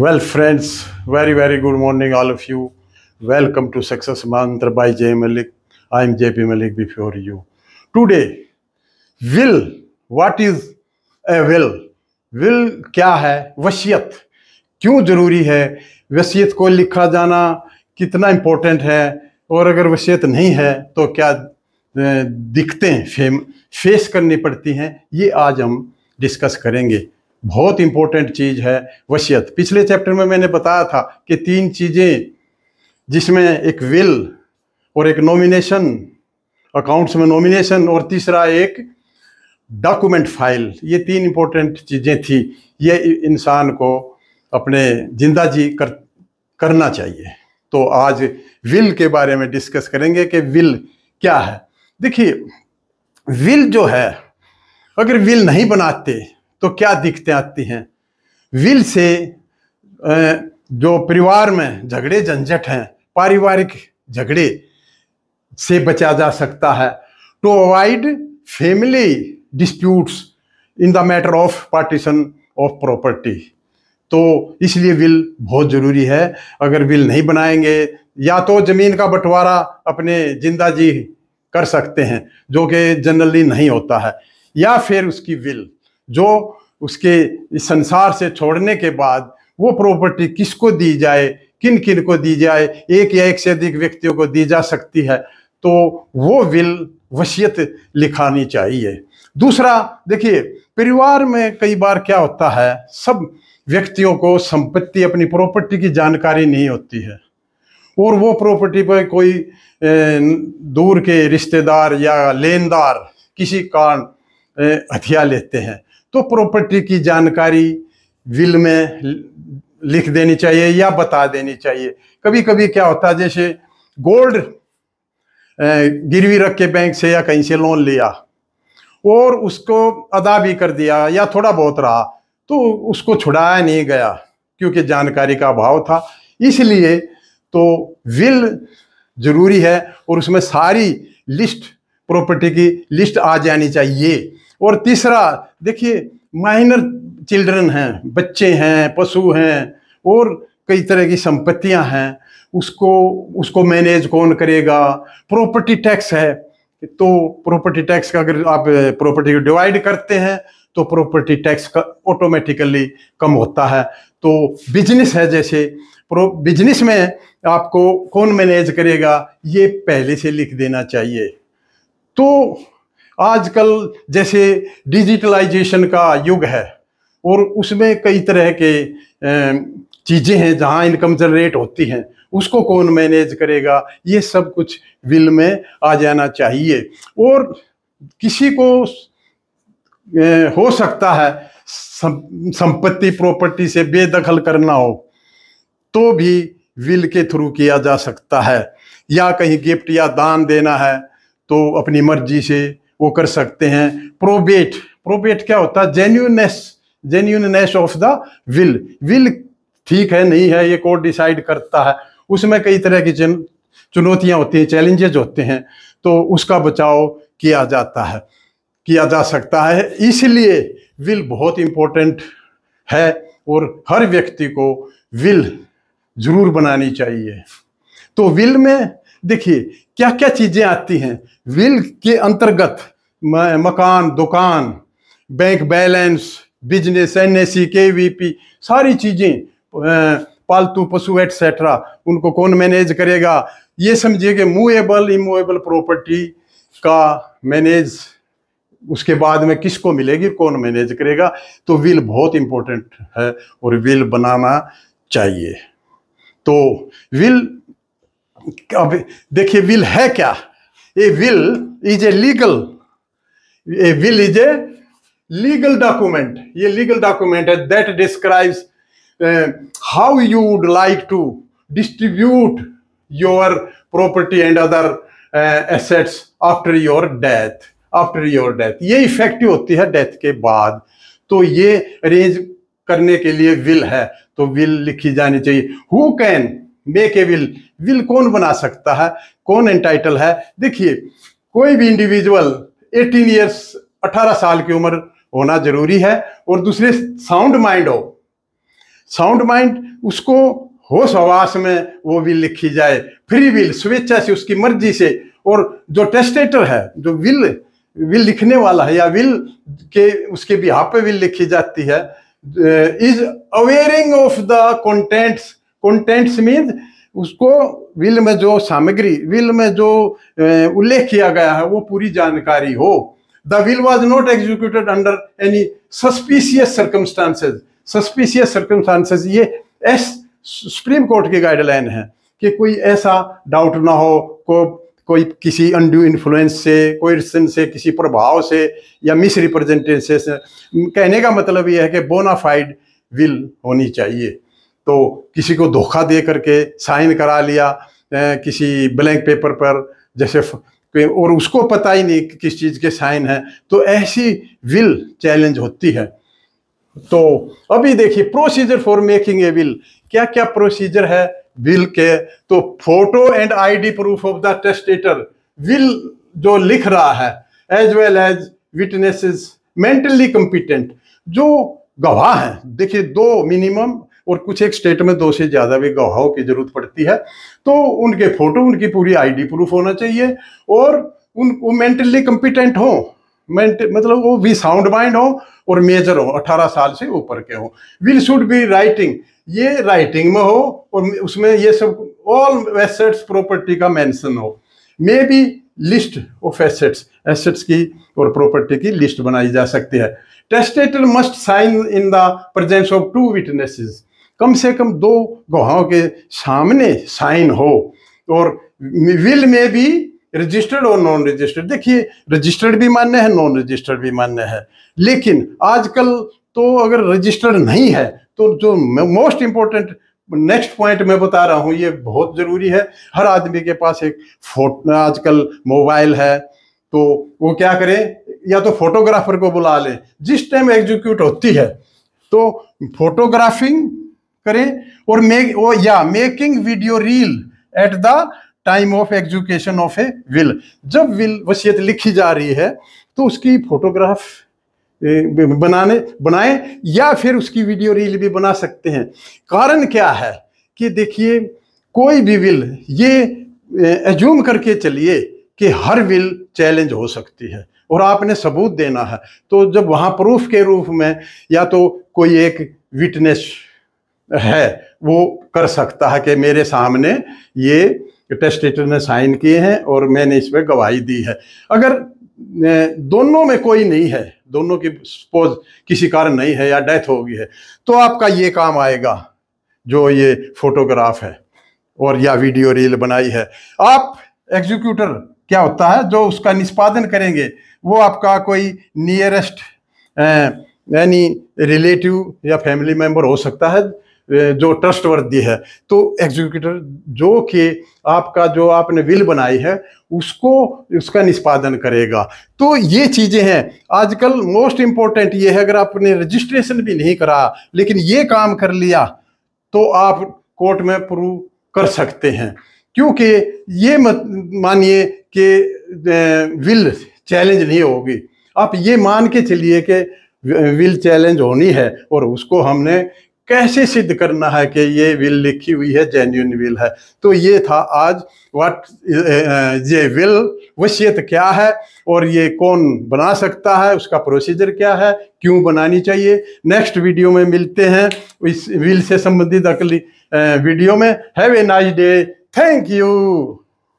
well friends very very good morning all of you welcome to success mantra by Jai Malik I am J P Malik before you today will what is a will will क्या है वसीयत क्यों जरूरी है वसीयत को लिखा जाना कितना इम्पोर्टेंट है और अगर वसीयत नहीं है तो क्या दिक्कतें फेस करनी पड़ती हैं ये आज हम डिस्कस करेंगे बहुत इंपॉर्टेंट चीज़ है वसीयत पिछले चैप्टर में मैंने बताया था कि तीन चीज़ें जिसमें एक विल और एक नॉमिनेशन अकाउंट्स में नॉमिनेशन और तीसरा एक डॉक्यूमेंट फाइल ये तीन इंपॉर्टेंट चीज़ें थी ये इंसान को अपने जिंदा जी कर करना चाहिए तो आज विल के बारे में डिस्कस करेंगे कि विल क्या है देखिए विल जो है अगर विल नहीं बनाते तो क्या दिक्कतें आती हैं विल से जो परिवार में झगड़े झंझट हैं पारिवारिक झगड़े से बचा जा सकता है to avoid family disputes in the matter of partition of property तो इसलिए विल बहुत ज़रूरी है अगर विल नहीं बनाएंगे या तो ज़मीन का बंटवारा अपने जिंदा जी कर सकते हैं जो कि जनरली नहीं होता है या फिर उसकी विल जो उसके इस संसार से छोड़ने के बाद वो प्रॉपर्टी किसको दी जाए किन किन को दी जाए एक या एक से अधिक व्यक्तियों को दी जा सकती है तो वो विल वसीयत लिखानी चाहिए दूसरा देखिए परिवार में कई बार क्या होता है सब व्यक्तियों को संपत्ति अपनी प्रॉपर्टी की जानकारी नहीं होती है और वो प्रॉपर्टी पर कोई दूर के रिश्तेदार या लेनदार किसी कारण हथिया लेते हैं तो प्रॉपर्टी की जानकारी विल में लिख देनी चाहिए या बता देनी चाहिए कभी कभी क्या होता है जैसे गोल्ड गिरवी रख के बैंक से या कहीं से लोन लिया और उसको अदा भी कर दिया या थोड़ा बहुत रहा तो उसको छुड़ाया नहीं गया क्योंकि जानकारी का अभाव था इसलिए तो विल जरूरी है और उसमें सारी लिस्ट प्रॉपर्टी की लिस्ट आ जानी चाहिए और तीसरा देखिए माइनर चिल्ड्रन हैं बच्चे हैं पशु हैं और कई तरह की संपत्तियां हैं उसको उसको मैनेज कौन करेगा प्रॉपर्टी टैक्स है तो प्रॉपर्टी टैक्स का अगर आप प्रॉपर्टी को डिवाइड करते हैं तो प्रॉपर्टी टैक्स का ऑटोमेटिकली कम होता है तो बिजनेस है जैसे प्रो बिजनेस में आपको कौन मैनेज करेगा ये पहले से लिख देना चाहिए तो आजकल जैसे डिजिटलाइजेशन का युग है और उसमें कई तरह के चीज़ें हैं जहां इनकम जनरेट होती हैं उसको कौन मैनेज करेगा ये सब कुछ विल में आ जाना चाहिए और किसी को हो सकता है संपत्ति प्रॉपर्टी से बेदखल करना हो तो भी विल के थ्रू किया जा सकता है या कहीं गिफ्ट या दान देना है तो अपनी मर्जी से वो कर सकते हैं प्रोबेट प्रोबेट क्या होता है genuineness genuineness of the will will ठीक है नहीं है ये कोर्ट डिसाइड करता है उसमें कई तरह की चुनौतियां होती हैं चैलेंजेज होते हैं तो उसका बचाव किया जाता है किया जा सकता है इसलिए विल बहुत इम्पोर्टेंट है और हर व्यक्ति को विल जरूर बनानी चाहिए तो विल में देखिए क्या क्या चीज़ें आती हैं विल के अंतर्गत मकान दुकान bank balance business N S K V P सारी चीज़ें पालतू पशु एटसेट्रा उनको कौन मैनेज करेगा ये समझिए कि मूवेबल इमूवेबल प्रॉपर्टी का मैनेज उसके बाद में किसको मिलेगी कौन मैनेज करेगा तो विल बहुत इम्पोर्टेंट है और विल बनाना चाहिए तो विल अब देखिए विल है क्या ये विल इज ए लीगल ये भी लीजिए लीगल डॉक्यूमेंट ये लीगल डॉक्यूमेंट है that describes how you would like to distribute your property and other assets after your death after your death ये इफेक्टिव होती है डेथ के बाद तो ये अरेंज करने के लिए विल है तो विल लिखी जानी चाहिए who can make a will will कौन बना सकता है कौन एंटाइटल है देखिए कोई भी इंडिविजुअल एटीन ईयर्स अठारह साल की उम्र होना जरूरी है और दूसरे साउंड माइंड हो साउंड माइंड उसको होश आवास में वो विल लिखी जाए फ्री विल स्वेच्छा से उसकी मर्जी से और जो टेस्टेटर है जो विल विल लिखने वाला है या विल के उसके भी पे विल लिखी जाती है is awaring of the contents contents means उसको विल में जो सामग्री विल में जो उल्लेख किया गया है वो पूरी जानकारी हो the will was not executed under any suspicious circumstances suspicious circumstances ये एस सुप्रीम कोर्ट की गाइडलाइन है कि कोई ऐसा डाउट ना हो को कोई किसी अनड्यू इन्फ्लुएंस से कोई रिसन से किसी प्रभाव से या मिस रिप्रेजेंटेशन से कहने का मतलब यह है कि बोनाफाइड विल होनी चाहिए तो किसी को धोखा दे करके साइन करा लिया किसी ब्लैंक पेपर पर जैसे और उसको पता ही नहीं कि किस चीज़ के साइन है तो ऐसी विल चैलेंज होती है तो अभी देखिए procedure for making a will क्या क्या प्रोसीजर है विल के तो photo and ID proof of the testator will जो लिख रहा है as well as witnesses mentally competent जो गवाह हैं देखिए दो मिनिमम और कुछ एक स्टेट में दो से ज़्यादा भी गवाहों की जरूरत पड़ती है तो उनके फोटो उनकी पूरी आईडी प्रूफ होना चाहिए और उन वो मेंटली कंपिटेंट हों मतलब वो भी साउंड माइंड हो और मेजर हो 18 साल से ऊपर के हो विल शुड बी राइटिंग ये राइटिंग में हो और उसमें ये सब ऑल एसेट्स प्रॉपर्टी का मेंशन हो may be list of assets assets की और प्रॉपर्टी की लिस्ट बनाई जा सकती है testator must sign in the presence of two witnesses कम से कम दो गवाहों के सामने साइन हो और विल में भी रजिस्टर्ड और नॉन रजिस्टर्ड देखिए रजिस्टर्ड भी मान्य है नॉन रजिस्टर्ड भी मान्य है लेकिन आजकल तो अगर रजिस्टर्ड नहीं है तो जो मोस्ट इम्पोर्टेंट नेक्स्ट पॉइंट मैं बता रहा हूँ ये बहुत ज़रूरी है हर आदमी के पास एक फोटो आजकल मोबाइल है तो वो क्या करें या तो फोटोग्राफर को बुला लें जिस टाइम एग्जीक्यूट होती है तो फोटोग्राफिंग करें और मेक ओ या making video reel at the time of execution of a will जब विल वसीयत लिखी जा रही है तो उसकी फोटोग्राफ बनाने बनाए या फिर उसकी वीडियो रील भी बना सकते हैं कारण क्या है कि देखिए कोई भी विल ये एज्यूम करके चलिए कि हर विल चैलेंज हो सकती है और आपने सबूत देना है तो जब वहाँ प्रूफ के रूप में या तो कोई एक विटनेस है वो कर सकता है कि मेरे सामने ये टेस्टेटर ने साइन किए हैं और मैंने इस पर गवाही दी है अगर दोनों में कोई नहीं है दोनों की सपोज किसी कारण नहीं है या डेथ हो गई है तो आपका ये काम आएगा जो ये फोटोग्राफ है और या वीडियो रील बनाई है आप एग्जीक्यूटर क्या होता है जो उसका निष्पादन करेंगे वो आपका कोई नियरेस्ट यानी रिलेटिव या फैमिली मेंबर हो सकता है जो ट्रस्ट वर्दी है तो एग्जीक्यूटर जो कि आपका जो आपने विल बनाई है उसको उसका निष्पादन करेगा तो ये चीज़ें हैं आजकल मोस्ट इम्पोर्टेंट ये है अगर आपने रजिस्ट्रेशन भी नहीं करा लेकिन ये काम कर लिया तो आप कोर्ट में प्रूव कर सकते हैं क्योंकि ये मत मानिए कि विल चैलेंज नहीं होगी आप ये मान के चलिए कि विल चैलेंज होनी है और उसको हमने कैसे सिद्ध करना है कि ये विल लिखी हुई है जेन्यून विल है तो ये था आज व्हाट ये विल वसीयत क्या है और ये कौन बना सकता है उसका प्रोसीजर क्या है क्यों बनानी चाहिए नेक्स्ट वीडियो में मिलते हैं इस विल से संबंधित अगली वीडियो में have a nice day thank you